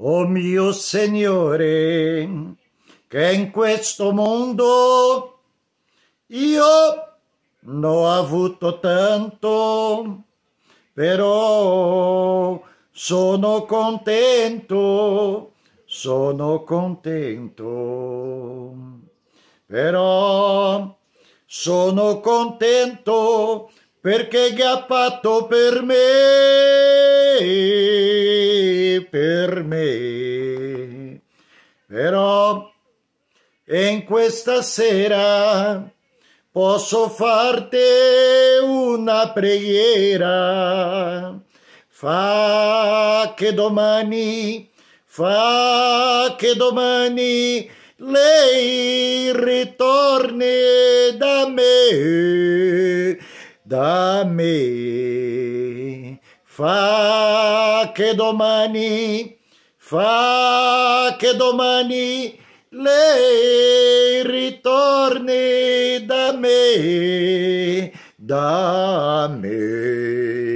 o oh mio Signore, che in questo mondo io non ho avuto tanto, però sono contento, sono contento, però sono contento perché che ha fatto per me per me. Però in questa sera posso farti una preghiera. Fa che domani, fa che domani lei ritorni da me, da me. Fa che domani, fa che domani lei ritorni da me, da me.